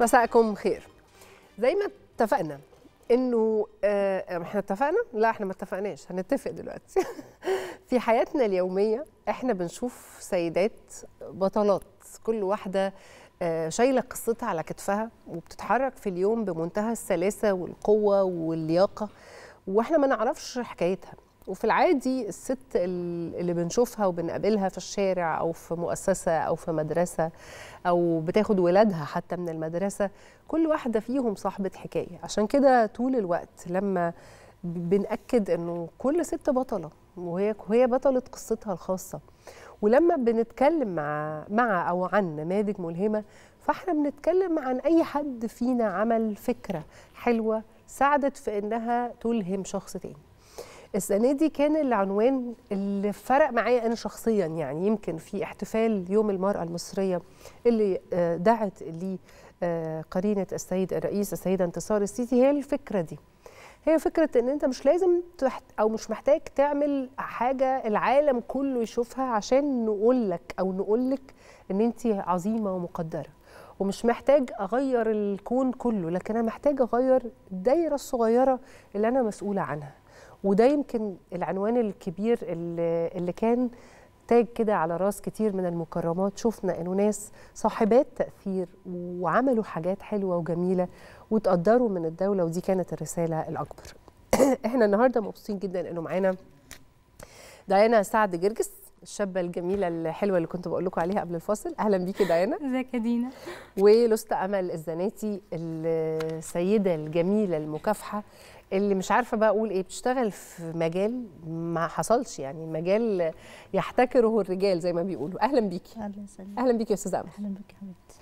مساءكم خير زي ما اتفقنا انه آه احنا اتفقنا لا احنا ما اتفقناش هنتفق دلوقتي في حياتنا اليوميه احنا بنشوف سيدات بطلات كل واحده آه شايله قصتها على كتفها وبتتحرك في اليوم بمنتهى السلاسه والقوه واللياقه واحنا ما نعرفش حكايتها وفي العادي الست اللي بنشوفها وبنقابلها في الشارع او في مؤسسه او في مدرسه او بتاخد ولادها حتى من المدرسه كل واحده فيهم صاحبه حكايه عشان كده طول الوقت لما بنأكد انه كل ست بطله وهي هي بطله قصتها الخاصه ولما بنتكلم مع مع او عن نماذج ملهمه فاحنا بنتكلم عن اي حد فينا عمل فكره حلوه ساعدت في انها تلهم شخص تاني السنه دي كان العنوان اللي فرق معايا انا شخصيا يعني يمكن في احتفال يوم المراه المصريه اللي آه، دعت لي آه، قرينه السيد الرئيس السيده انتصار السيسي هي الفكره دي هي فكره ان انت مش لازم تحت او مش محتاج تعمل حاجه العالم كله يشوفها عشان نقول لك او نقول لك ان انت عظيمه ومقدره ومش محتاج اغير الكون كله لكن انا محتاج اغير الدايره الصغيره اللي انا مسؤوله عنها وده يمكن العنوان الكبير اللي, اللي كان تاج كده على راس كتير من المكرمات شفنا انه ناس صاحبات تاثير وعملوا حاجات حلوه وجميله وتقدروا من الدوله ودي كانت الرساله الاكبر احنا النهارده مبسوطين جدا انه معانا ديانا سعد جرجس الشابه الجميله الحلوه اللي كنت بقول لكم عليها قبل الفاصل اهلا بيكي ديانا ازيك يا دينا ولست امل الزناتي السيده الجميله المكافحه اللي مش عارفه بقى اقول ايه بتشتغل في مجال ما حصلش يعني مجال يحتكره الرجال زي ما بيقولوا اهلا بيكي اهلا وسهلا اهلا بيكي يا استاذه امل اهلا بيكي حبيبتي